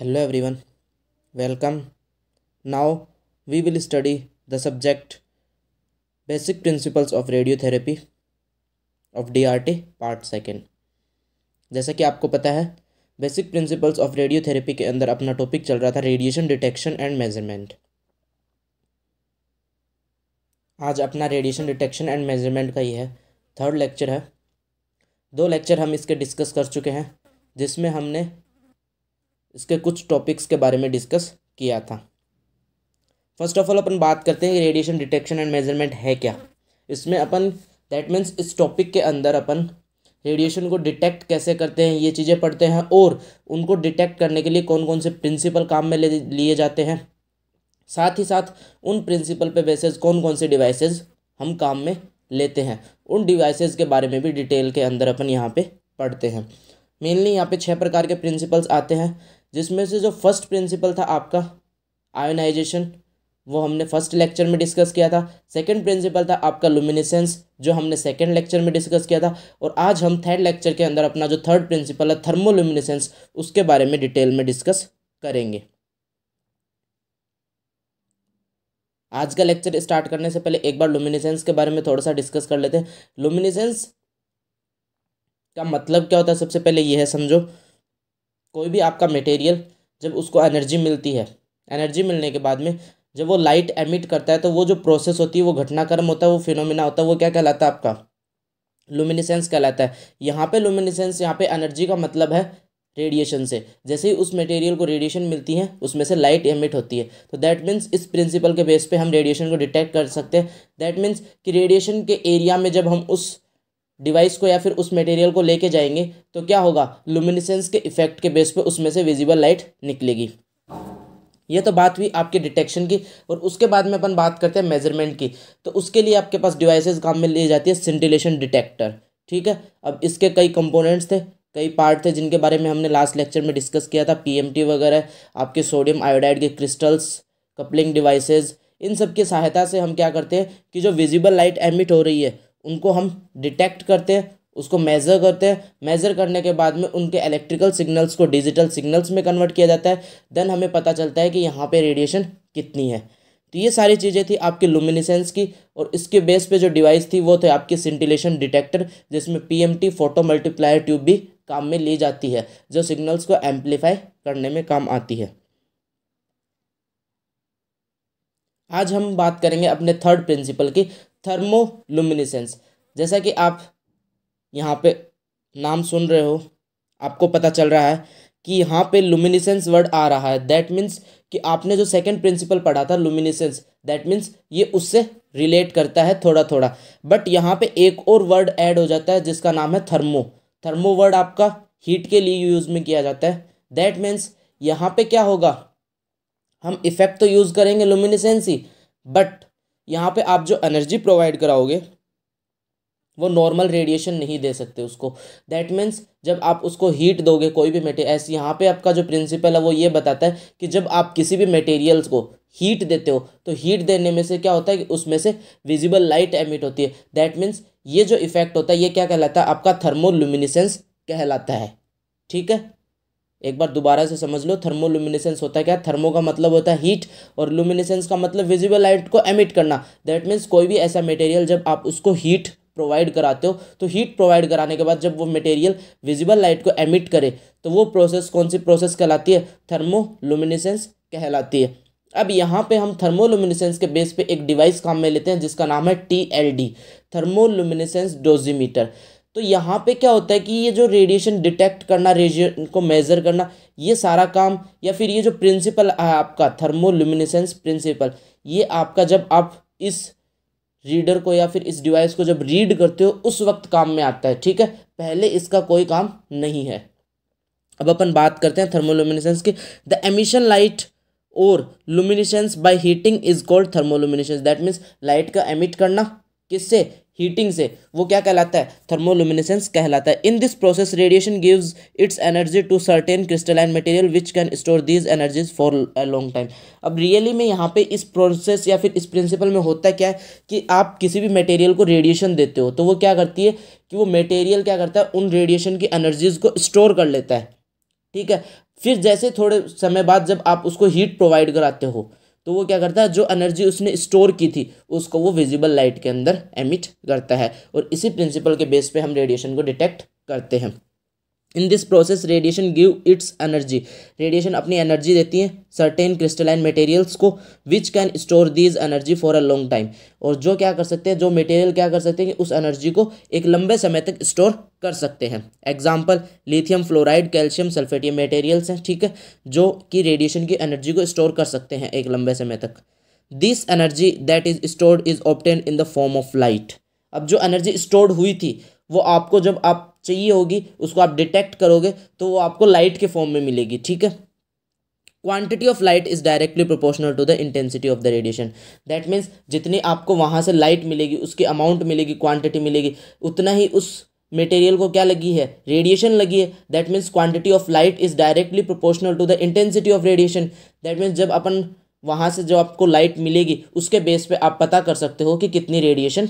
Hello everyone welcome now we will study the subject basic principles of radiotherapy of DRT part second जैसा कि आपको पता है basic principles of radiotherapy के अंदर अपना टॉपिक चल रहा था रेडिएशन डिटेक्शन एंड मेजरमेंट आज अपना रेडिएशन डिटेक्शन एंड मेजरमेंट का ही है थर्ड लेक्चर है दो लेक्चर हम इसके डिस्कस कर चुके हैं जिसमें हमने इसके कुछ टॉपिक्स के बारे में डिस्कस किया था फर्स्ट ऑफ ऑल अपन बात करते हैं कि रेडिएशन डिटेक्शन एंड मेजरमेंट है क्या इसमें अपन दैट मीन्स इस टॉपिक के अंदर अपन रेडिएशन को डिटेक्ट कैसे करते हैं ये चीज़ें पढ़ते हैं और उनको डिटेक्ट करने के लिए कौन कौन से प्रिंसिपल काम में ले लिए जाते हैं साथ ही साथ उन प्रिंसिपल पे बेसिस कौन कौन से डिवाइसेस हम काम में लेते हैं उन डिवाइसेस के बारे में भी डिटेल के अंदर अपन यहाँ पे पढ़ते हैं मेनली यहाँ पे छह प्रकार के प्रिंसिपल्स आते हैं जिसमें से जो फर्स्ट प्रिंसिपल था आपका आयोनाइजेशन वो हमने फर्स्ट लेक्चर में डिस्कस किया था सेकंड प्रिंसिपल था आपका लुमिनेसेंस जो हमने सेकंड लेक्चर में डिस्कस किया था और आज हम थर्ड लेक्चर के अंदर अपना जो थर्ड प्रिंसिपल है थर्मोलुमिनेसेंस उसके बारे में डिटेल में डिस्कस करेंगे आज का लेक्चर स्टार्ट करने से पहले एक बार लुमिनेसेंस के बारे में थोड़ा सा डिस्कस कर लेते हैं लुमिनेसेंस का मतलब क्या होता है सबसे पहले यह है समझो कोई भी आपका मटेरियल जब उसको एनर्जी मिलती है एनर्जी मिलने के बाद में जब वो लाइट एमिट करता है तो वो जो प्रोसेस होती है वो घटनाक्रम होता है वो फिनोमिना होता है वो क्या कहलाता है आपका लुमिनिसेंस कहलाता है यहाँ पे लुमिनिसेंस यहाँ पे एनर्जी का मतलब है रेडिएशन से जैसे ही उस मटेरियल को रेडिएशन मिलती है उसमें से लाइट एमिट होती है तो दैट मीन्स इस प्रिंसिपल के बेस पे हम रेडिएशन को डिटेक्ट कर सकते हैं दैट मीन्स कि रेडिएशन के एरिया में जब हम उस डिवाइस को या फिर उस मटेरियल को लेके जाएंगे तो क्या होगा लुमिनिसेंस के इफेक्ट के बेस पे उसमें से विजिबल लाइट निकलेगी ये तो बात हुई आपके डिटेक्शन की और उसके बाद में अपन बात करते हैं मेजरमेंट की तो उसके लिए आपके पास डिवाइसेस काम में ली जाती है सिंटिलेशन डिटेक्टर ठीक है अब इसके कई कंपोनेंट्स थे कई पार्ट थे जिनके बारे में हमने लास्ट लेक्चर में डिस्कस किया था पीएमटी वगैरह आपके सोडियम आयोडाइड के क्रिस्टल्स कपलिंग डिवाइसेज इन सब की सहायता से हम क्या करते हैं कि जो विजिबल लाइट एमिट हो रही है उनको हम डिटेक्ट करते हैं उसको मेज़र करते हैं मेज़र करने के बाद में उनके इलेक्ट्रिकल सिग्नल्स को डिजिटल सिग्नल्स में कन्वर्ट किया जाता है देन हमें पता चलता है कि यहाँ पे रेडिएशन कितनी है तो ये सारी चीज़ें थी आपकी लुमिनिसेंस की और इसके बेस पे जो डिवाइस थी वो थे आपकी सिंटिलेशन डिटेक्टर जिसमें टी फोटो मल्टीप्लायर ट्यूब भी काम में ली जाती है जो सिग्नल्स को एम्पलीफाई करने में काम आती है आज हम बात करेंगे अपने थर्ड प्रिंसिपल की थर्मोलुमिनेसेंस जैसा कि आप यहाँ पे नाम सुन रहे हो आपको पता चल रहा है कि यहाँ पे लुमिनीसेंस वर्ड आ रहा है दैट मीन्स कि आपने जो सेकंड प्रिंसिपल पढ़ा था लुमिनिसेंस दैट मीन्स ये उससे रिलेट करता है थोड़ा थोड़ा बट यहाँ पे एक और वर्ड ऐड हो जाता है जिसका नाम है थर्मो थर्मो वर्ड आपका हीट के लिए यूज़ में किया जाता है दैट मीन्स यहाँ पे क्या होगा हम इफेक्ट तो यूज़ करेंगे लुमिनिसेंस ही बट यहाँ पे आप जो एनर्जी प्रोवाइड कराओगे वो नॉर्मल रेडिएशन नहीं दे सकते उसको दैट मीन्स जब आप उसको हीट दोगे कोई भी मटेरियल ऐसे यहाँ पे आपका जो प्रिंसिपल है वो ये बताता है कि जब आप किसी भी मटेरियल्स को हीट देते हो तो हीट देने में से क्या होता है कि उसमें से विजिबल लाइट एमिट होती है दैट मीन्स ये जो इफेक्ट होता है ये क्या कहलाता है आपका थर्मोलुमिनिसेंस कहलाता है ठीक है एक बार दोबारा से समझ लो थर्मोलुमिनेसेंस होता है क्या थर्मो का मतलब होता है हीट और लुमिनेसेंस का मतलब विजिबल लाइट को एमिट करना दैट मीन्स कोई भी ऐसा मटेरियल जब आप उसको हीट प्रोवाइड कराते हो तो हीट प्रोवाइड कराने के बाद जब वो मटेरियल विजिबल लाइट को एमिट करे तो वो प्रोसेस कौन सी प्रोसेस कहलाती है थर्मोलुमिनेसेंस कहलाती है अब यहाँ पे हम थर्मोलुमिनेसेंस के बेस पे एक डिवाइस काम में लेते हैं जिसका नाम है T L D thermoluminescence dosimeter तो यहाँ पे क्या होता है कि ये जो रेडिएशन डिटेक्ट करना रेडिएशन को मेज़र करना ये सारा काम या फिर ये जो प्रिंसिपल है आपका थर्मोल्यूमिनेसेंस प्रिंसिपल ये आपका जब आप इस रीडर को या फिर इस डिवाइस को जब रीड करते हो उस वक्त काम में आता है ठीक है पहले इसका कोई काम नहीं है अब अपन बात करते हैं थर्मोलुमिनेसेंस की द एमिशन लाइट और luminescence by heating is called thermoluminescence that means light का एमिट करना किससे हीटिंग से वो क्या कहलाता है थर्मोलुमिनेसेंस कहलाता है in this process radiation gives its energy to certain crystalline material which can store these energies for a long time अब रियली में यहाँ पे इस प्रोसेस या फिर इस प्रिंसिपल में होता क्या है कि आप किसी भी मटेरियल को रेडिएशन देते हो तो वो क्या करती है कि वो मटेरियल क्या करता है उन रेडिएशन की एनर्जीज को स्टोर कर लेता है ठीक है फिर जैसे थोड़े समय बाद जब आप उसको हीट प्रोवाइड कराते हो तो वो क्या करता है जो एनर्जी उसने स्टोर की थी उसको वो विजिबल लाइट के अंदर एमिट करता है और इसी प्रिंसिपल के बेस पे हम रेडिएशन को डिटेक्ट करते हैं in this process radiation give its energy radiation अपनी एनर्जी देती है सर्टेन क्रिस्टलाइन मटेरियल्स को which can store these energy for a long time और जो क्या कर सकते हैं जो मटेरियल क्या कर सकते हैं उस एनर्जी को एक लंबे समय तक स्टोर कर सकते हैं example lithium fluoride calcium sulphate ये मटेरियल्स हैं ठीक है जो कि रेडिएशन की एनर्जी को स्टोर कर सकते हैं एक लंबे समय तक this energy that is stored is obtain in the form of light अब जो एनर्जी स्टोर्ड हुई थी वो आपको जब आप चाहिए होगी उसको आप डिटेक्ट करोगे तो वो आपको लाइट के फॉर्म में मिलेगी ठीक है quantity of light is directly proportional to the intensity of the radiation that means जितनी आपको वहाँ से लाइट मिलेगी उसकी अमाउंट मिलेगी क्वांटिटी मिलेगी उतना ही उस मटेरियल को क्या लगी है रेडिएशन लगी है that means quantity of light is directly proportional to the intensity of radiation that means जब अपन वहाँ से जो आपको लाइट मिलेगी उसके बेस पे आप पता कर सकते हो कि कितनी रेडिएशन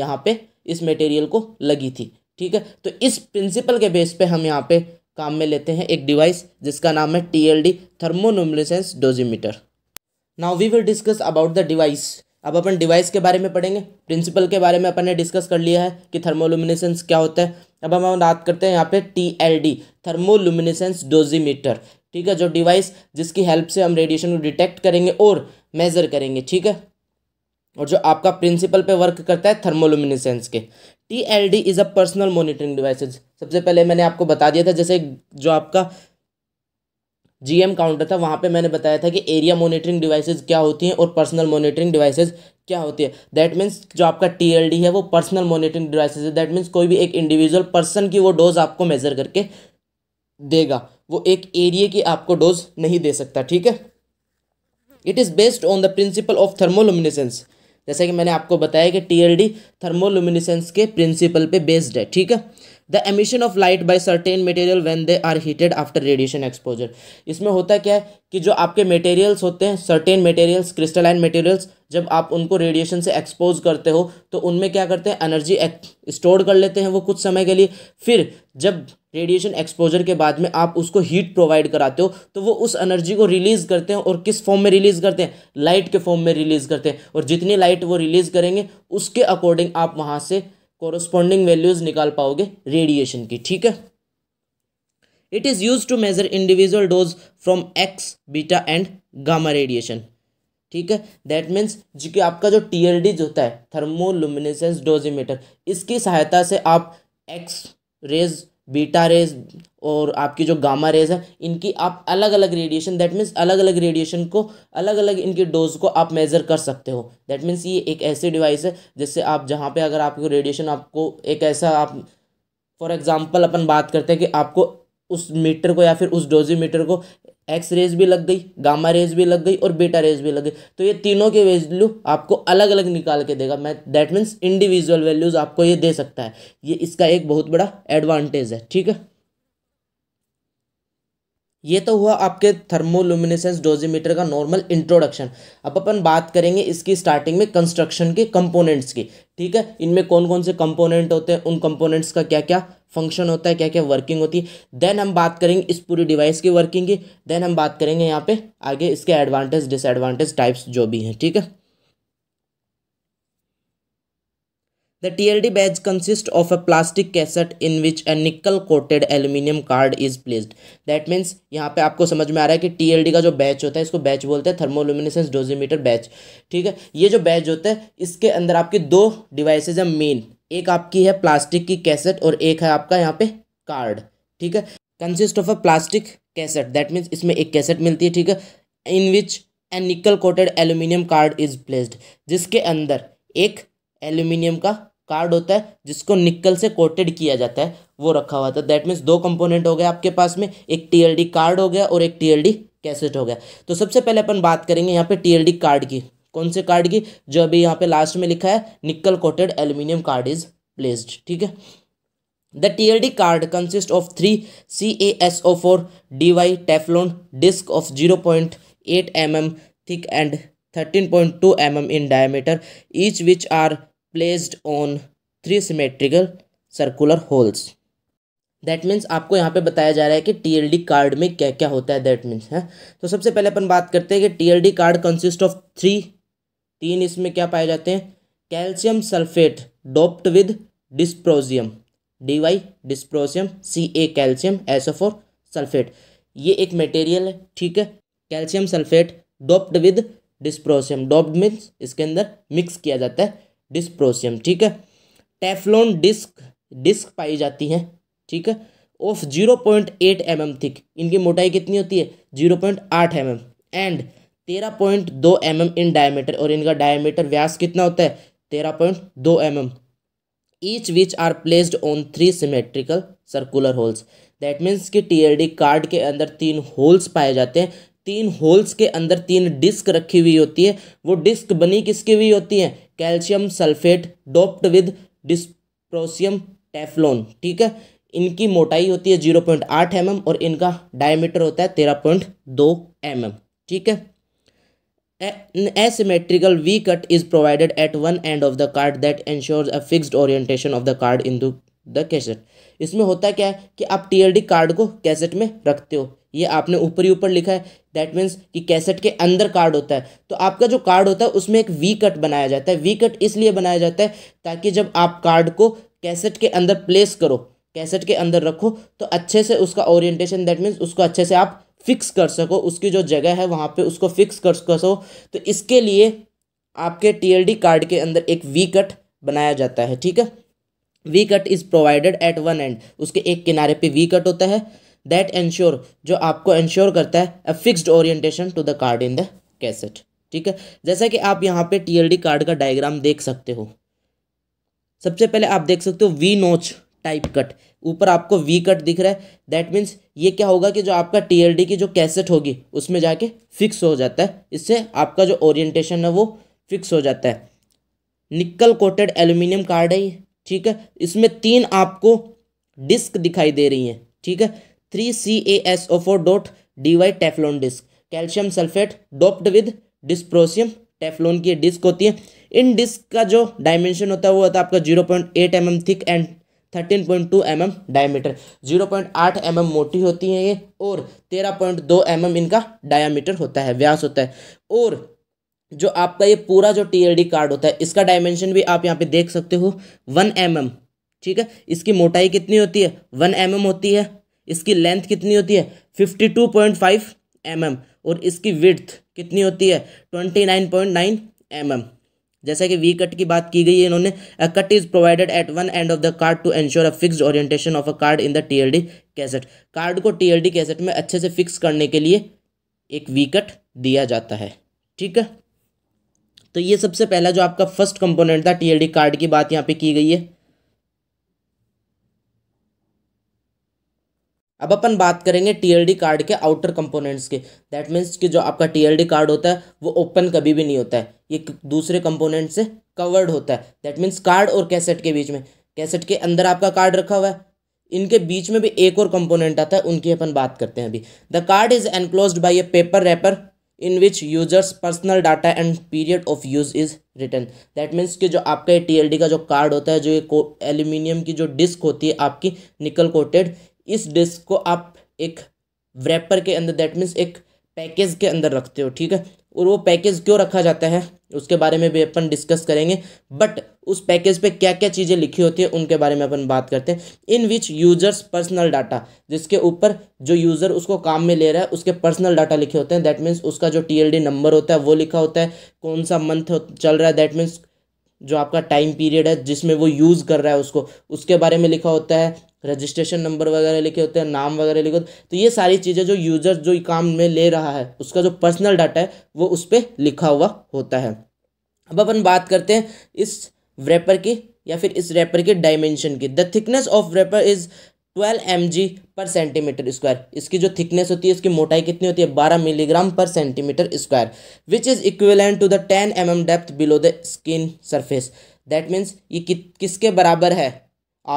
यहाँ पे इस मटेरियल को लगी थी ठीक है तो इस प्रिंसिपल के बेस पे हम यहाँ पे काम में लेते हैं एक डिवाइस जिसका नाम है T L D thermoluminescence dosimeter now we will discuss about the device अब अपन डिवाइस के बारे में पढ़ेंगे प्रिंसिपल के बारे में अपन ने डिस्कस कर लिया है कि थर्मोलुमिनेसेंस क्या होता है अब हम बात करते हैं यहाँ पे T L D thermoluminescence dosimeter ठीक है जो डिवाइस जिसकी हेल्प से हम रेडिएशन को डिटेक्ट करेंगे और मेज़र करेंगे ठीक है और जो आपका प्रिंसिपल पे वर्क करता है थर्मोलुमिनेसेंस के T L D is a personal monitoring devices सबसे पहले मैंने आपको बता दिया था जैसे जो आपका जी एम काउंटर था वहाँ पे मैंने बताया था कि एरिया मोनिटरिंग डिवाइस क्या होती हैं और पर्सनल मोनिटरिंग डिवाइस क्या होती है दैट मीन्स जो आपका टी एल डी है वो पर्सनल मोनिटरिंग डिवाइस है दैट मीन्स कोई भी एक इंडिविजुअल पर्सन की वो डोज आपको मेज़र करके देगा वो एक एरिए की आपको डोज नहीं दे सकता ठीक है it is based on the principle of thermoluminescence जैसा कि मैंने आपको बताया कि टीएलडी थर्मोलुमिनेसेंस के प्रिंसिपल पे बेस्ड है ठीक है the emission of light by certain material when they are heated after radiation exposure इसमें होता क्या है कि जो आपके मटेरियल्स होते हैं सर्टेन मटेरियल्स क्रिस्टलाइन मटेरियल्स जब आप उनको रेडिएशन से एक्सपोज करते हो तो उनमें क्या करते हैं एनर्जी स्टोर कर लेते हैं वो कुछ समय के लिए फिर जब रेडिएशन एक्सपोजर के बाद में आप उसको हीट प्रोवाइड कराते हो तो वो उस एनर्जी को रिलीज़ करते हैं और किस फॉर्म में रिलीज़ करते हैं लाइट के फॉर्म में रिलीज़ करते हैं और जितनी लाइट वो रिलीज़ करेंगे उसके अकॉर्डिंग आप वहाँ से कॉरस्पॉन्डिंग वैल्यूज निकाल पाओगे रेडिएशन की ठीक है it is use to measure individual dose from X beta and gamma radiation ठीक है दैट मीन्स जो कि आपका जो टी एल डी जो होता है थर्मोलुमिनेसेंस डोजीमीटर इसकी सहायता से आप एक्स रेज बीटा रेज और आपकी जो गामा रेज है इनकी आप अलग अलग रेडिएशन दैट मीन्स अलग अलग रेडिएशन को अलग अलग इनकी डोज को आप मेज़र कर सकते हो दैट मीन्स ये एक ऐसी डिवाइस है जिससे आप जहाँ पे अगर आपको रेडिएशन आपको एक ऐसा आप फॉर एग्ज़ाम्पल अपन बात करते हैं कि आपको उस मीटर को या फिर उस डोजी मीटर को एक्स रेज भी लग गई गामा रेज भी लग गई और बेटा रेज भी लग गई तो ये तीनों के वैल्यू आपको अलग अलग निकाल के देगा मैं दैट मीन्स इंडिविजुअल वैल्यूज़ आपको ये दे सकता है ये इसका एक बहुत बड़ा एडवांटेज है ठीक है ये तो हुआ आपके थर्मोलुमिनेसेंस डोजीमीटर का नॉर्मल इंट्रोडक्शन अब अपन बात करेंगे इसकी स्टार्टिंग में कंस्ट्रक्शन के कंपोनेंट्स की ठीक है इनमें कौन कौन से कंपोनेंट होते हैं उन कंपोनेंट्स का क्या क्या फंक्शन होता है क्या क्या वर्किंग होती है देन हम बात करेंगे इस पूरी डिवाइस की वर्किंग की देन हम बात करेंगे यहाँ पे आगे इसके एडवांटेज डिसएडवांटेज टाइप्स जो भी हैं ठीक है The TLD badge consists of a plastic cassette in which a nickel coated aluminium card is placed. That means यहाँ पे आपको समझ में आ रहा है कि TLD का जो बैच होता है इसको बैच बोलते हैं थर्मोलुमिनेसेंस डोजीमीटर बैच ठीक है ये जो बैच होता है इसके अंदर आपकी दो डिवाइसेज हैं मेन एक आपकी है प्लास्टिक की कैसेट और एक है आपका यहाँ पे कार्ड ठीक है consist of a plastic cassette that means इसमें एक कैसेट मिलती है ठीक है इन which a nickel coated aluminium card is placed जिसके अंदर एक एल्यूमिनियम का कार्ड होता है जिसको निकल से कोटेड किया जाता है वो रखा हुआ था दैट मीन्स दो कंपोनेंट हो गए आपके पास में एक टीएलडी कार्ड हो गया और एक टीएलडी कैसेट हो गया तो सबसे पहले अपन बात करेंगे यहाँ पे टीएलडी कार्ड की कौन से कार्ड की जो अभी यहाँ पे लास्ट में लिखा है nickel coated aluminium card is placed ठीक है the T L D card consist of three C A S O four D Y Teflon disc of zero point eight M M thick and thirteen point two M M in diameter each which are placed on three symmetrical circular holes that means आपको यहाँ पे बताया जा रहा है कि T L D card में क्या क्या होता है दैट मीन्स है तो सबसे पहले अपन बात करते हैं कि T L D card consist of three तीन इसमें क्या पाए जाते हैं calcium sulphate doped with dysprosium D Y dysprosium C A calcium F or sulphate ये एक मटेरियल है ठीक है calcium sulphate doped with dysprosium doped means इसके अंदर मिक्स किया जाता है डिस्प्रोसियम ठीक है टेफलोन डिस्क डिस्क पाई जाती हैं ठीक है of zero point eight M M thick इनकी मोटाई कितनी होती है जीरो पॉइंट आठ एम एम एंड तेरह पॉइंट दो एम एम इन डायमीटर और इनका डायमीटर व्यास कितना होता है तेरह पॉइंट दो M M each which are placed on three symmetrical circular holes that means कि डी कार्ड के अंदर तीन होल्स पाए जाते हैं तीन होल्स के अंदर तीन डिस्क रखी हुई होती है वो डिस्क बनी किसकी हुई होती है calcium sulphate doped with dysprosium Teflon ठीक है इनकी मोटाई होती है जीरो पॉइंट आठ एम और इनका डायमीटर होता है तेरह पॉइंट दो एम ठीक है asymmetrical V cut is provided at one end of the card that ensures a fixed orientation of the card in the cassette इसमें होता क्या है कि आप टीआरडी कार्ड को कैसेट में रखते हो ये आपने ऊपर ही ऊपर लिखा है दैट मीन्स कि कैसेट के अंदर कार्ड होता है तो आपका जो कार्ड होता है उसमें एक वी कट बनाया जाता है वी कट इसलिए बनाया जाता है ताकि जब आप कार्ड को कैसेट के अंदर प्लेस करो कैसेट के अंदर रखो तो अच्छे से उसका ओरिएंटेशन दैट मीन्स उसको अच्छे से आप फिक्स कर सको उसकी जो जगह है वहाँ पे उसको फिक्स कर सको तो इसके लिए आपके टीएलडी कार्ड के अंदर एक वी कट बनाया जाता है ठीक है V cut is provided at one end उसके एक किनारे पे वी कट होता है दैट एंश्योर जो आपको एंश्योर करता है a fixed orientation to the card in the cassette ठीक है जैसा कि आप यहाँ पे टीएलडी कार्ड का डायग्राम देख सकते हो सबसे पहले आप देख सकते हो वी नोच टाइप कट ऊपर आपको वी कट दिख रहा है दैट मीन्स ये क्या होगा कि जो आपका टीएलडी की जो कैसेट होगी उसमें जाके फिक्स हो जाता है इससे आपका जो ओरिएंटेशन है वो फिक्स हो जाता है निकल कोटेड एल्यूमिनियम कार्ड है ये ठीक है इसमें तीन आपको डिस्क दिखाई दे रही हैं ठीक है three C A S O four dot D Y Teflon disc calcium sulphate doped with dysprosium Teflon की डिस्क होती है इन डिस्क का जो डायमेंशन होता है वो होता है आपका zero point eight M M thick and thirteen point two M M diameter zero point आठ एम एम मोटी होती है ये और तेरह पॉइंट दो एम mm एम इनका डायामीटर होता है व्यास होता है और जो आपका ये पूरा जो टीएलडी कार्ड होता है इसका डायमेंशन भी आप यहाँ पे देख सकते हो वन एम mm, ठीक है इसकी मोटाई कितनी होती है वन एम mm होती है इसकी लेंथ कितनी होती है fifty two point five M M और इसकी विड्थ कितनी होती है twenty nine point nine M M जैसा कि वी कट की बात की गई है इन्होंने a cut is provided at one end of the card to ensure a fix orientation of a card in the TLD cassette card को TLD cassette में अच्छे से फिक्स करने के लिए एक वी कट दिया जाता है ठीक है तो ये सबसे पहला जो आपका फर्स्ट कंपोनेंट था टीएलडी कार्ड की बात यहाँ पे की गई है अब अपन बात करेंगे टीएलडी कार्ड के आउटर कंपोनेंट्स के दैट मीन्स कि जो आपका टीएलडी कार्ड होता है वो ओपन कभी भी नहीं होता है ये दूसरे कंपोनेंट से कवर्ड होता है दैट मीन्स कार्ड और कैसेट के बीच में कैसेट के अंदर आपका कार्ड रखा हुआ है इनके बीच में भी एक और कंपोनेंट आता है उनकी अपन बात करते हैं अभी the card is enclose by a paper wrapper in which users personal data and period of use is written that means कि जो आपका टी एल डी का जो कार्ड होता है जो ये एल्यूमिनियम की जो डिस्क होती है आपकी निकल कोटेड इस डिस्क को आप एक व्रैपर के अंदर दैट मीन्स एक पैकेज के अंदर रखते हो ठीक है और वो पैकेज क्यों रखा जाता है उसके बारे में भी अपन डिस्कस करेंगे बट उस पैकेज पे क्या क्या चीज़ें लिखी होती है उनके बारे में अपन बात करते हैं in which users personal data जिसके ऊपर जो यूज़र उसको काम में ले रहा है उसके पर्सनल डाटा लिखे होते हैं दैट मीन्स उसका जो टी नंबर होता है वो लिखा होता है कौन सा मंथ चल रहा है दैट मीन्स जो आपका टाइम पीरियड है जिसमें वो यूज़ कर रहा है उसको उसके बारे में लिखा होता है रजिस्ट्रेशन नंबर वगैरह लिखे होते हैं नाम वगैरह लिखे होते हैं तो ये सारी चीज़ें जो यूज़र जो काम में ले रहा है उसका जो पर्सनल डाटा है वो उस पर लिखा हुआ होता है अब अपन बात करते हैं इस रैपर के या फिर इस रेपर के डायमेंशन की the thickness of wrapper is twelve M G per centimetre square इसकी जो थिकनेस होती है इसकी मोटाई कितनी होती है बारह milligram per centimetre square which is equivalent to the ten M M depth below the skin surface that means ये कि, किसके बराबर है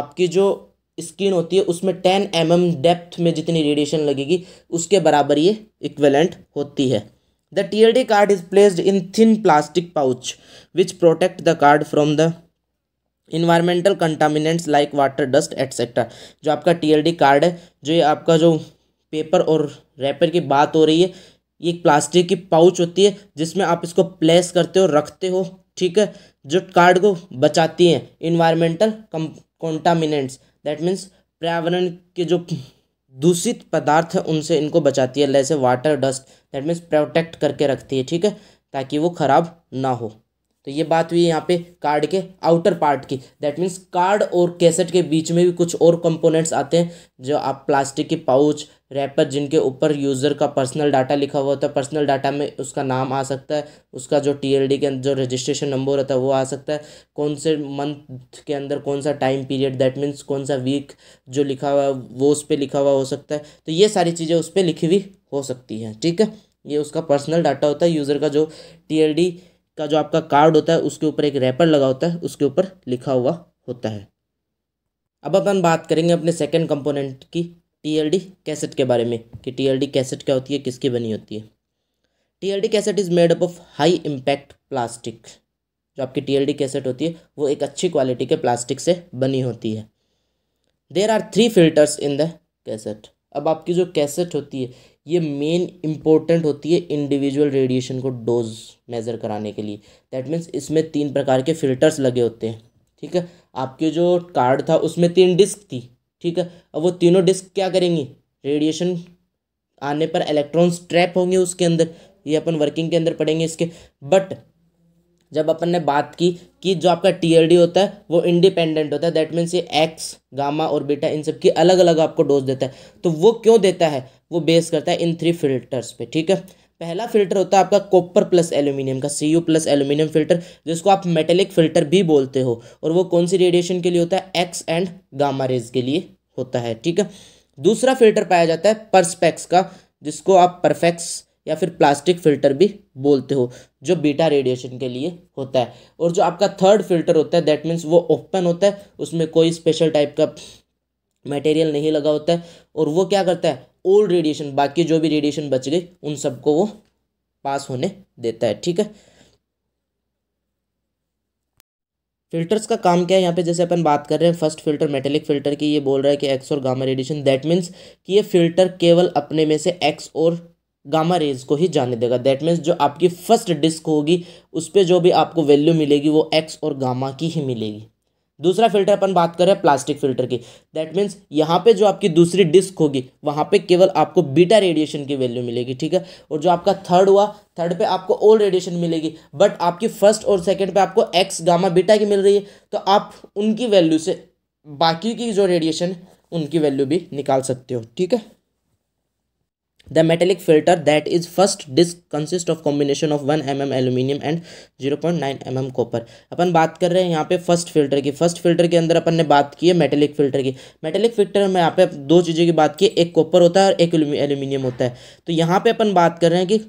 आपकी जो स्किन होती है उसमें टेन एम एम डेप्थ में जितनी रेडिएशन लगेगी उसके बराबर ये इक्वेलेंट होती है The TLD card is placed in thin plastic pouch which protect the card from the environmental contaminants like water dust etcetera जो आपका डी कार्ड है जो ये आपका जो पेपर और रैपर की बात हो रही है ये एक प्लास्टिक की पाउच होती है जिसमें आप इसको प्लेस करते हो रखते हो ठीक है जो कार्ड को बचाती हैं इन्वायरमेंटल कंटामिनेंट्स दैट मीन्स पर्यावरण के जो दूषित पदार्थ उनसे इनको बचाती है जैसे water dust that means protect करके रखती है ठीक है ताकि वो ख़राब ना हो तो ये बात हुई यहाँ पे कार्ड के आउटर पार्ट की दैट मीन्स कार्ड और कैसेट के बीच में भी कुछ और कंपोनेंट्स आते हैं जो आप प्लास्टिक के पाउच रैपर जिनके ऊपर यूज़र का पर्सनल डाटा लिखा हुआ होता है पर्सनल डाटा में उसका नाम आ सकता है उसका जो टीएलडी के अंदर जो रजिस्ट्रेशन नंबर होता है वो आ सकता है कौन से मंथ के अंदर कौन सा टाइम पीरियड दैट मीन्स कौन सा वीक जो लिखा हुआ है वो उस पर लिखा हुआ हो सकता है तो ये सारी चीज़ें उस पर लिखी हुई हो सकती हैं ठीक है ये उसका पर्सनल डाटा होता है यूज़र का जो टी का जो आपका कार्ड होता है उसके ऊपर एक रैपर लगा होता है उसके ऊपर लिखा हुआ होता है अब अपन बात करेंगे अपने सेकेंड कंपोनेंट की टीएलडी कैसेट के बारे में कि टीएलडी कैसेट क्या होती है किसकी बनी होती है TLD cassette is made up of high impact plastic जो आपकी टीएलडी कैसेट होती है वो एक अच्छी क्वालिटी के प्लास्टिक से बनी होती है there are three filters in the cassette अब आपकी जो कैसेट होती है ये मेन इम्पोर्टेंट होती है इंडिविजुअल रेडिएशन को डोज मेज़र कराने के लिए दैट मीन्स इसमें तीन प्रकार के फिल्टर्स लगे होते हैं ठीक है आपके जो कार्ड था उसमें तीन डिस्क थी ठीक है अब वो तीनों डिस्क क्या करेंगी रेडिएशन आने पर इलेक्ट्रॉन्स ट्रैप होंगे उसके अंदर ये अपन वर्किंग के अंदर पढ़ेंगे इसके बट जब अपन ने बात की कि जो आपका टी होता है वो इंडिपेंडेंट होता है दैट मीन्स ये एक्स गामा और बीटा इन सब की अलग अलग आपको डोज देता है तो वो क्यों देता है वो बेस करता है इन थ्री फिल्टर्स पे ठीक है पहला फिल्टर होता है आपका कॉपर प्लस एल्यूमिनियम का सी प्लस एल्यूमिनियम फिल्टर जिसको आप मेटेलिक फिल्टर भी बोलते हो और वो कौन सी रेडिएशन के लिए होता है एक्स एंड गामा रेज के लिए होता है ठीक है दूसरा फिल्टर पाया जाता है परस्पेक्स का जिसको आप परफेक्स या फिर प्लास्टिक फिल्टर भी बोलते हो जो बीटा रेडिएशन के लिए होता है और जो आपका थर्ड फिल्टर होता है दैट मीन्स वो ओपन होता है उसमें कोई स्पेशल टाइप का मटेरियल नहीं लगा होता है और वो क्या करता है ओल्ड रेडिएशन बाकी जो भी रेडिएशन बच गई उन सबको वो पास होने देता है ठीक है फिल्टर्स का काम क्या है यहाँ पे जैसे अपन बात कर रहे हैं फर्स्ट फिल्टर मेटेलिक फिल्टर की ये बोल रहा है कि एक्स और गामा रेडिएशन दैट मीन्स कि ये फिल्टर केवल अपने में से एक्स और गामा रेज को ही जाने देगा दैट मीन्स जो आपकी फर्स्ट डिस्क होगी उस पर जो भी आपको वैल्यू मिलेगी वो एक्स और गामा की ही मिलेगी दूसरा फिल्टर अपन बात कर रहे हैं प्लास्टिक फिल्टर की दैट मीन्स यहाँ पे जो आपकी दूसरी डिस्क होगी वहाँ पे केवल आपको बीटा रेडिएशन की वैल्यू मिलेगी ठीक है और जो आपका थर्ड हुआ थर्ड पे आपको ओल्ड रेडिएशन मिलेगी बट आपकी फर्स्ट और सेकेंड पे आपको एक्स गामा बीटा की मिल रही है तो आप उनकी वैल्यू से बाकी की जो रेडिएशन उनकी वैल्यू भी निकाल सकते हो ठीक है The metallic filter that is first disc consists of combination of and mm aluminium and M M copper अपन बात कर रहे हैं यहाँ पे फर्स्ट फिल्टर की फर्स्ट फिल्टर के अंदर अपन ने बात की है मेटेलिक फिल्टर की मेटेलिक फिल्टर में यहाँ पे दो चीज़ों की बात की एक कॉपर होता है और एक एल्यूमिनियम होता है तो यहाँ पे अपन बात कर रहे हैं कि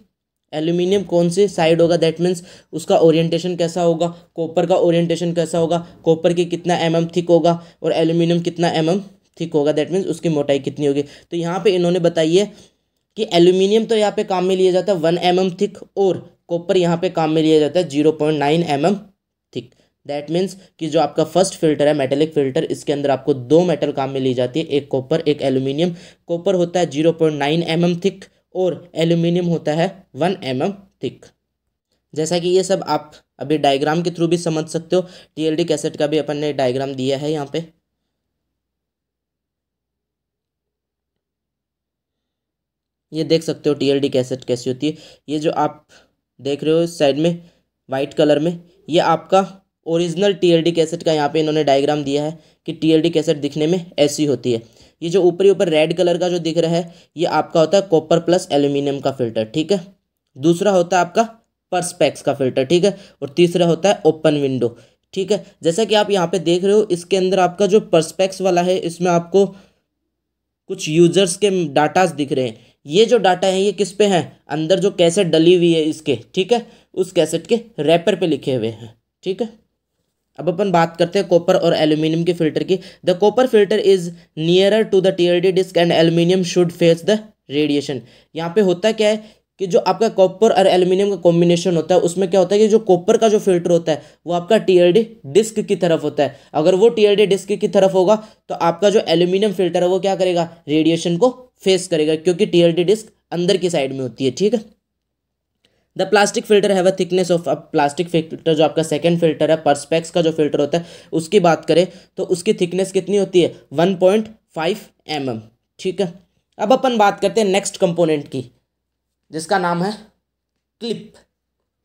एल्यूमिनियम कौन सी साइड होगा दैट मीन्स उसका ओरिएंटेशन कैसा होगा कॉपर का ओरिएंटेशन कैसा होगा कॉपर की कितना एम एम थिक होगा और एल्यूमिनियम कितना एम एम थिक होगा दैट मीन्स उसकी मोटाई कितनी होगी तो यहाँ पे इन्होंने बताइए कि एल्यूमिनियम तो यहाँ पे काम में लिया जाता है वन एम एम थिक और कॉपर यहाँ पे काम में लिया जाता है zero point nine M M thick that means कि जो आपका फर्स्ट फिल्टर है मेटेलिक फिल्टर इसके अंदर आपको दो मेटल काम में ली जाती है एक कॉपर एक एल्यूमिनियम कॉपर होता है zero point nine M M thick और एल्यूमिनियम होता है वन एम एम थिक जैसा कि ये सब आप अभी डायग्राम के थ्रू भी समझ सकते हो टी एल डी कैसेट का भी अपन ने डायग्राम दिया है यहाँ पे ये देख सकते हो टी डी कैसेट कैसी होती है ये जो आप देख रहे हो इस साइड में वाइट कलर में ये आपका ओरिजिनल डी कैसेट का यहाँ पे इन्होंने डायग्राम दिया है कि टी डी कैसेट दिखने में ऐसी होती है ये जो ऊपरी ऊपर रेड कलर का जो दिख रहा है ये आपका होता है कॉपर प्लस एल्यूमिनियम का फिल्टर ठीक है दूसरा होता है आपका पर्सपैक्स का फिल्टर ठीक है और तीसरा होता है ओपन विंडो ठीक है जैसा कि आप यहाँ पे देख रहे हो इसके अंदर आपका जो पर्सपैक्स वाला है इसमें आपको कुछ यूजर्स के डाटास दिख रहे हैं ये जो डाटा है ये किस पे है अंदर जो कैसेट डली हुई है इसके ठीक है उस कैसेट के रैपर पे लिखे हुए हैं ठीक है अब अपन बात करते हैं कॉपर और एल्यूमिनियम के फिल्टर की the copper filter is nearer to the TRD disc and aluminium should face the radiation यहाँ पे होता क्या है कि जो आपका कॉपर और एल्यूमिनियम का कॉम्बिनेशन होता है उसमें क्या होता है कि जो कॉपर का जो फिल्टर होता है वो आपका टीआरडी डिस्क की तरफ होता है अगर वो टीएलडी डिस्क की तरफ होगा तो आपका जो एल्यूमिनियम फिल्टर है वो क्या करेगा रेडिएशन को फेस करेगा क्योंकि टीएलडी डिस्क अंदर की साइड में होती है ठीक है the plastic filter have a thickness of अब प्लास्टिक फिल्टर जो आपका सेकेंड फिल्टर है परस्पेक्स का जो फिल्टर होता है उसकी बात करें तो उसकी थिकनेस कितनी होती है one point five M M ठीक है अब अपन बात करते हैं नेक्स्ट कंपोनेंट की जिसका नाम है क्लिप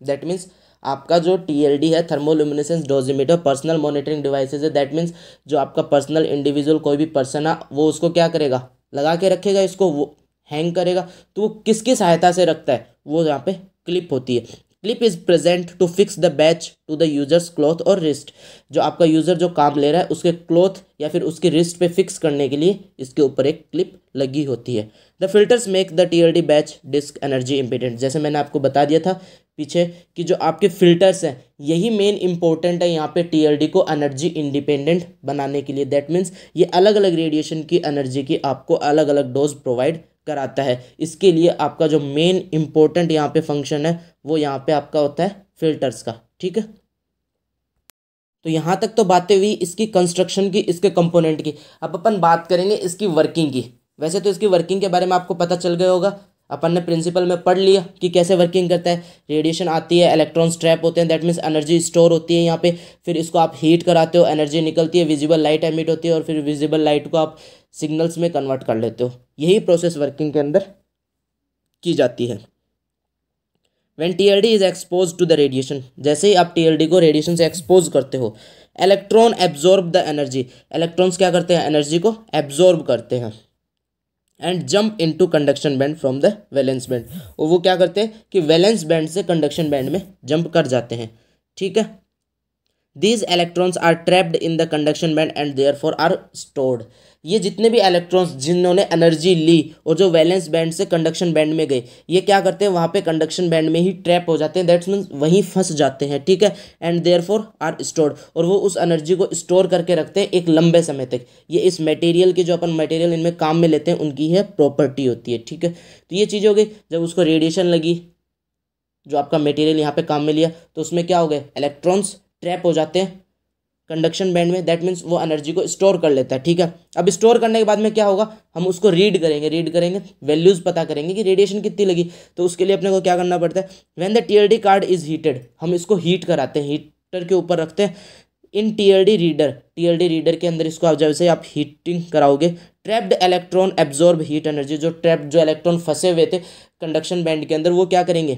दैट मीन्स आपका जो टी एल डी है thermoluminescence dosimeter personal monitoring devices है दैट मीन्स जो आपका पर्सनल इंडिविजुअल कोई भी पर्सन है वो उसको क्या करेगा लगा के रखेगा इसको वो हैंग करेगा तो वो किसकी सहायता से रखता है वो यहाँ पे क्लिप होती है clip is present to fix the badge to the user's cloth और रिस्ट जो आपका यूजर जो काम ले रहा है उसके क्लॉथ या फिर उसके रिस्ट पे फिक्स करने के लिए इसके ऊपर एक क्लिप लगी होती है the filters make the T L D badge disc energy independent जैसे मैंने आपको बता दिया था पीछे कि जो आपके फिल्टर्स हैं यही मेन इंपॉर्टेंट है यहाँ पे डी को एनर्जी इंडिपेंडेंट बनाने के लिए दैट मीन्स ये अलग अलग रेडिएशन की एनर्जी की आपको अलग अलग डोज प्रोवाइड कराता है इसके लिए आपका जो मेन इम्पोर्टेंट यहाँ पे फंक्शन है वो यहाँ पे आपका होता है फिल्टर्स का ठीक है तो यहाँ तक तो बातें हुई इसकी कंस्ट्रक्शन की इसके कंपोनेंट की अब अपन बात करेंगे इसकी वर्किंग की वैसे तो इसकी वर्किंग के बारे में आपको पता चल गया होगा अपन ने प्रिंसिपल में पढ़ लिया कि कैसे वर्किंग करता है रेडिएशन आती है इलेक्ट्रॉन स्ट्रैप होते हैं दैट मीन्स एनर्जी स्टोर होती है यहाँ पे फिर इसको आप हीट कराते हो एनर्जी निकलती है विजिबल लाइट एमिट होती है और फिर विजिबल लाइट को आप सिग्नल्स में कन्वर्ट कर लेते हो यही प्रोसेस वर्किंग के अंदर की जाती है when T L D is expose to the radiation जैसे ही आप टी एल डी को रेडिएशन से एक्सपोज करते हो electron absorb the energy electrons क्या करते हैं एनर्जी को एब्जॉर्ब करते हैं and jump into conduction band from the valence band और वो क्या करते हैं कि वैलेंस बैंड से कंडक्शन बैंड में जंप कर जाते हैं ठीक है these electrons are trapped in the conduction band and therefore are stored ये जितने भी इलेक्ट्रॉन्स जिन्होंने एनर्जी ली और जो वैलेंस बैंड से कंडक्शन बैंड में गए ये क्या करते हैं वहाँ पे कंडक्शन बैंड में ही ट्रैप हो जाते हैं दैट्स मीन्स वहीं फंस जाते हैं ठीक है and therefore are stored और वो उस एनर्जी को स्टोर करके रखते हैं एक लंबे समय तक ये इस मटेरियल की जो अपन मटेरियल इनमें काम में लेते हैं उनकी है प्रॉपर्टी होती है ठीक है तो ये चीज़ हो गई जब उसको रेडिएशन लगी जो आपका मटेरियल यहाँ पर काम में लिया तो उसमें क्या हो गए इलेक्ट्रॉन्स ट्रैप हो जाते हैं कंडक्शन बैंड में दैट मीन्स वो एनर्जी को स्टोर कर लेता है ठीक है अब स्टोर करने के बाद में क्या होगा हम उसको रीड करेंगे रीड करेंगे वैल्यूज़ पता करेंगे कि रेडिएशन कितनी लगी तो उसके लिए अपने को क्या करना पड़ता है when the T card is heated हम इसको हीट कराते हैं हीटर के ऊपर रखते हैं in TLD reader TLD reader के अंदर इसको आप जैसे आप हीटिंग कराओगे trapped electron absorb heat energy जो ट्रैप्ड जो इलेक्ट्रॉन फंसे हुए थे कंडक्शन बैंड के अंदर वो क्या करेंगे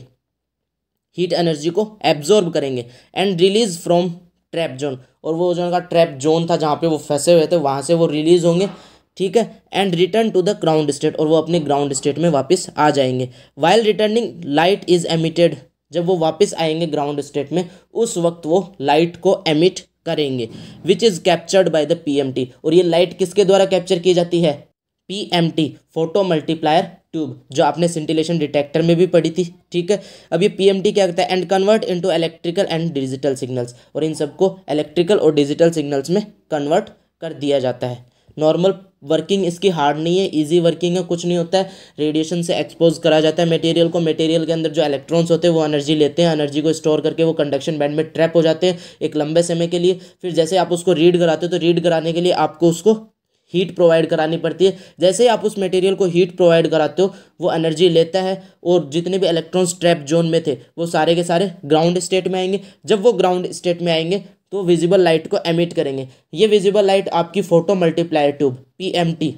हीट एनर्जी को एब्जॉर्ब करेंगे and release from trap zone और वो जो उनका ट्रैप जोन था जहाँ पे वो फंसे हुए थे वहाँ से वो रिलीज़ होंगे ठीक है and return to the ground state और वो अपने ग्राउंड स्टेट में वापस आ जाएंगे while returning light is emitted जब वो वापस आएंगे ग्राउंड स्टेट में उस वक्त वो लाइट को एमिट करेंगे which is captured by the PMT और ये लाइट किसके द्वारा कैप्चर की जाती है पीएमटी फोटो मल्टीप्लायर ट्यूब जो आपने सिंटिलेशन डिटेक्टर में भी पढ़ी थी ठीक है अब ये पीएमटी क्या करता है and convert into electrical and digital signals और इन सबको इलेक्ट्रिकल और डिजिटल सिग्नल्स में कन्वर्ट कर दिया जाता है नॉर्मल वर्किंग इसकी हार्ड नहीं है इजी वर्किंग है कुछ नहीं होता है रेडिएशन से एक्सपोज करा जाता है मटेरियल को मटेरियल के अंदर जो इलेक्ट्रॉन्स होते हैं वो एनर्जी लेते हैं एनर्जी को स्टोर करके वो कंडक्शन बैंड में ट्रैप हो जाते हैं एक लंबे समय के लिए फिर जैसे आप उसको रीड कराते हो तो रीड कराने के लिए आपको उसको हीट प्रोवाइड करानी पड़ती है जैसे ही आप उस मटेरियल को हीट प्रोवाइड कराते हो वो एनर्जी लेता है और जितने भी इलेक्ट्रॉन्स ट्रैप जोन में थे वो सारे के सारे ग्राउंड स्टेट में आएंगे जब वो ग्राउंड स्टेट में आएंगे तो विजिबल लाइट को एमिट करेंगे ये विजिबल लाइट आपकी photo multiplier tube P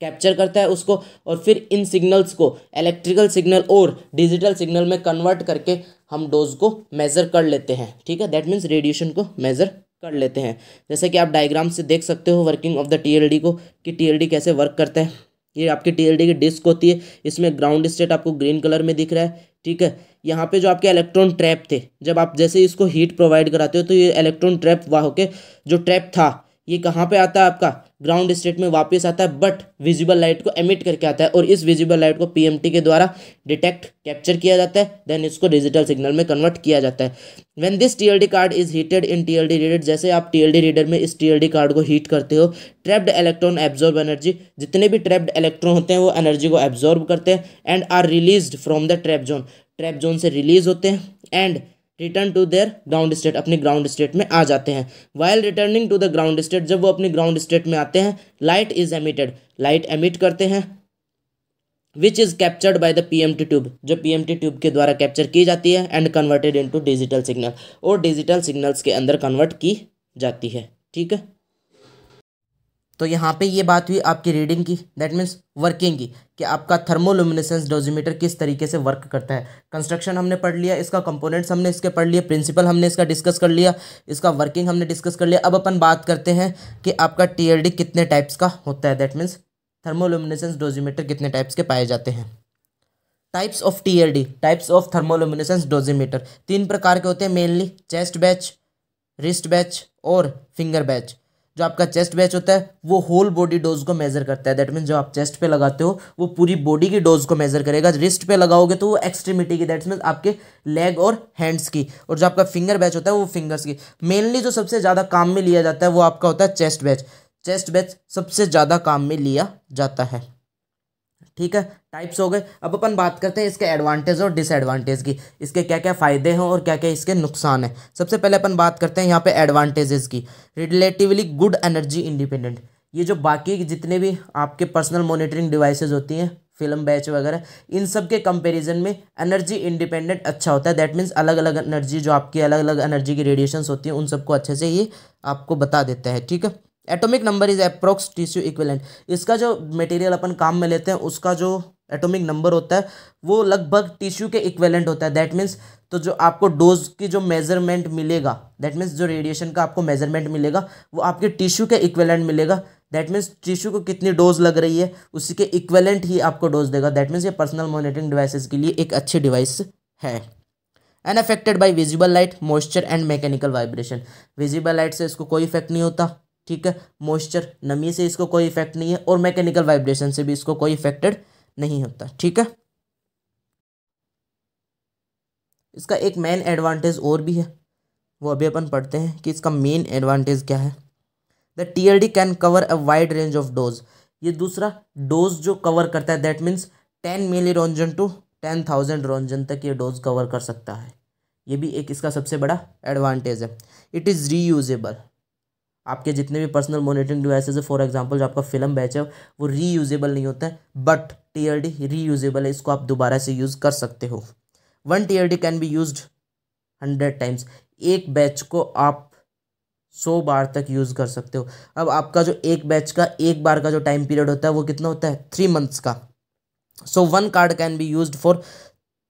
capture करता है उसको और फिर इन सिग्नल्स को इलेक्ट्रिकल सिग्नल और डिजिटल सिग्नल में कन्वर्ट करके हम डोज को मेज़र कर लेते हैं ठीक है दैट मीन्स रेडिएशन को मेज़र कर लेते हैं जैसे कि आप डायग्राम से देख सकते हो वर्किंग ऑफ द टीएलडी को कि टीएलडी कैसे वर्क करता है ये आपकी टीएलडी की डिस्क होती है इसमें ग्राउंड स्टेट आपको ग्रीन कलर में दिख रहा है ठीक है यहाँ पे जो आपके इलेक्ट्रॉन ट्रैप थे जब आप जैसे इसको हीट प्रोवाइड कराते हो तो ये इलेक्ट्रॉन ट्रैप वाह के जो ट्रैप था ये कहाँ पे आता है आपका ग्राउंड स्टेट में वापस आता है बट विजिबल लाइट को एमिट करके आता है और इस विजिबल लाइट को पीएमटी के द्वारा डिटेक्ट कैप्चर किया जाता है देन इसको डिजिटल सिग्नल में कन्वर्ट किया जाता है when this TLD card is heated in TLD reader जैसे आप टीएलडी रीडर में इस टीएलडी कार्ड को हीट करते हो ट्रैप्ड इलेक्ट्रॉन एब्जॉर्ब एनर्जी जितने भी ट्रैप्ड इलेक्ट्रॉन होते हैं वो एनर्जी को एब्जॉर्ब करते हैं and are released from the trap zone trap zone से रिलीज होते हैं and return to their ground state अपने ग्राउंड स्टेट में आ जाते हैं while returning to the ground state जब वो अपने ग्राउंड स्टेट में आते हैं light is emitted light emit करते हैं which is captured by the P M T tube जो पी एम टी ट्यूब के द्वारा कैप्चर की जाती है and converted into digital signal और डिजिटल सिग्नल्स के अंदर कन्वर्ट की जाती है ठीक है तो यहाँ पे ये बात हुई आपकी रीडिंग की दैट मीन्स वर्किंग की कि आपका थर्मोलुमिनेसेंस डोजीमीटर किस तरीके से वर्क करता है कंस्ट्रक्शन हमने पढ़ लिया इसका कंपोनेंट्स हमने इसके पढ़ लिया प्रिंसिपल हमने इसका डिस्कस कर लिया इसका वर्किंग हमने डिस्कस कर लिया अब अपन बात करते हैं कि आपका टी कितने टाइप्स का होता है दैट मीन्स थर्मोलुमिनेसेंस डोजीमीटर कितने टाइप्स के पाए जाते हैं types of T types of thermoluminescence dosimeter तीन प्रकार के होते हैं mainly chest badge wrist badge और फिंगर बैच जो आपका चेस्ट बैच होता है वो होल बॉडी डोज को मेजर करता है दैट मीन जो आप चेस्ट पे लगाते हो वो पूरी बॉडी की डोज को मेजर करेगा रिस्ट पे लगाओगे तो वो एक्सट्रीमिटी की दैट मीन आपके लेग और हैंड्स की और जो आपका फिंगर बैच होता है वो फिंगर्स की मेनली जो सबसे ज़्यादा काम में लिया जाता है वो आपका होता है चेस्ट बैच चेस्ट बैच सबसे ज़्यादा काम में लिया जाता है ठीक है टाइप्स हो गए अब अपन बात करते हैं इसके एडवांटेज और डिसएडवांटेज की इसके क्या क्या फ़ायदे हैं और क्या क्या इसके नुकसान हैं सबसे पहले अपन बात करते हैं यहाँ पे एडवांटेजेस की रिलेटिवली गुड एनर्जी इंडिपेंडेंट ये जो बाकी जितने भी आपके पर्सनल मोनिटरिंग डिवाइसेज होती हैं फिल्म बैच वगैरह इन सब के कंपेरिजन में एनर्जी इंडिपेंडेंट अच्छा होता है दैट मीन्स अलग अलग एनर्जी जो आपकी अलग अलग एनर्जी की रेडिएशन होती हैं उन सबको अच्छे से ये आपको बता देता है ठीक है atomic number is approx tissue equivalent इसका जो मटेरियल अपन काम में लेते हैं उसका जो एटॉमिक नंबर होता है वो लगभग टिश्यू के इक्वेलेंट होता है दैट मीन्स तो जो आपको डोज की जो मेजरमेंट मिलेगा दैट मीन्स जो रेडिएशन का आपको मेजरमेंट मिलेगा वो आपके टिश्यू के इक्वेलेंट मिलेगा दैट मीन्स टिश्यू को कितनी डोज लग रही है उसी के इक्वेलेंट ही आपको डोज देगा दैट मीन्स ये पर्सनल मॉनिटरिंग डिवाइसेज के लिए एक अच्छी डिवाइस है and affected by visible light moisture and mechanical vibration visible light से इसको कोई इफेक्ट नहीं होता ठीक है मॉइस्चर नमी से इसको कोई इफेक्ट नहीं है और मैकेनिकल वाइब्रेशन से भी इसको कोई इफेक्टेड नहीं होता ठीक है इसका एक मेन एडवांटेज और भी है वो अभी अपन पढ़ते हैं कि इसका मेन एडवांटेज क्या है the T L D can cover a wide range of dose ये दूसरा डोज जो कवर करता है that means ten milliroentgen to ten thousand roentgen तक ये डोज कवर कर सकता है ये भी एक इसका सबसे बड़ा एडवांटेज है इट इज़ रीयूजेबल आपके जितने भी पर्सनल मोनिटरिंग डिवाइसेज है फॉर एग्जाम्पल जो आपका फिल्म बैच है वो रीयूजेबल नहीं होता है बट टी री रीयूजेबल है इसको आप दोबारा से यूज़ कर सकते हो one T D can be use hundred times एक बैच को आप सौ बार तक यूज़ कर सकते हो अब आपका जो एक बैच का एक बार का जो टाइम पीरियड होता है वो कितना होता है थ्री मंथ्स का so one card can be use for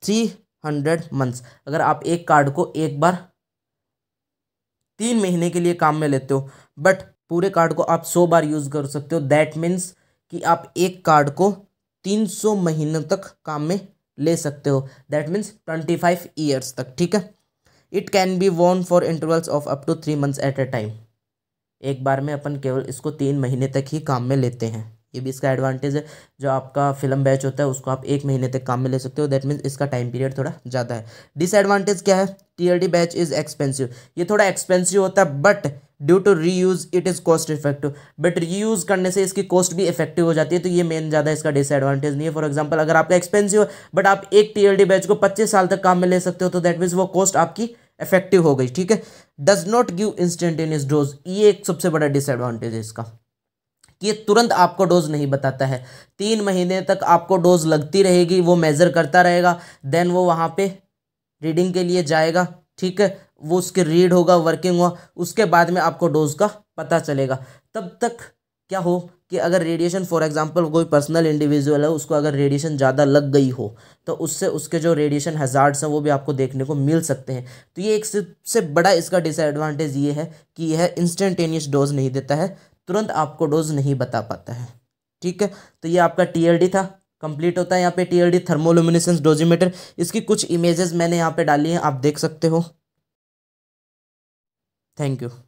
three hundred months अगर आप एक कार्ड को एक बार तीन महीने के लिए काम में लेते हो बट पूरे कार्ड को आप सौ बार यूज़ कर सकते हो दैट मीन्स कि आप एक कार्ड को तीन सौ महीनों तक काम में ले सकते हो that means twenty five years तक ठीक है it can be worn for intervals of up to three months at a time एक बार में अपन केवल इसको तीन महीने तक ही काम में लेते हैं ये भी इसका एडवांटेज है जो आपका फिल्म बैच होता है उसको आप एक महीने तक काम में ले सकते हो दैट मीन्स इसका टाइम पीरियड थोड़ा ज़्यादा है डिसएडवांटेज क्या है टी बैच इज़ एक्सपेंसिव ये थोड़ा एक्सपेंसिव होता है but due to reuse it is cost effective but reuse करने से इसकी कॉस्ट भी इफेक्टिव हो जाती है तो ये मेन ज़्यादा इसका डिसएडवांटेज नहीं है फॉर एग्जाम्पल अगर आपका एक्सपेंसिव है बट आप एक टी डी बैच को पच्चीस साल तक काम में ले सकते हो तो दैट मीन्स वो कॉस्ट आपकी इफेक्टिव हो गई ठीक है does not give instantaneous dose ये एक सबसे बड़ा डिसएडवांटेज है इसका कि ये तुरंत आपको डोज नहीं बताता है तीन महीने तक आपको डोज लगती रहेगी वो मेज़र करता रहेगा देन वो वहाँ पे रीडिंग के लिए जाएगा ठीक है वो उसके रीड होगा वर्किंग होगा उसके बाद में आपको डोज का पता चलेगा तब तक क्या हो कि अगर रेडिएशन फॉर एग्जांपल कोई पर्सनल इंडिविजुअल है उसको अगर रेडिएशन ज़्यादा लग गई हो तो उससे उसके जो रेडिएशन हज़ार्ड्स हैं वो भी आपको देखने को मिल सकते हैं तो ये एक सबसे बड़ा इसका डिसएडवांटेज ये है कि यह इंस्टेंटेनियस डोज नहीं देता है तुरंत आपको डोज नहीं बता पाता है ठीक है तो ये आपका टी था कंप्लीट होता है यहाँ पे T L D thermoluminescence dosimeter इसकी कुछ इमेजेस मैंने यहाँ पे डाली हैं आप देख सकते हो थैंक यू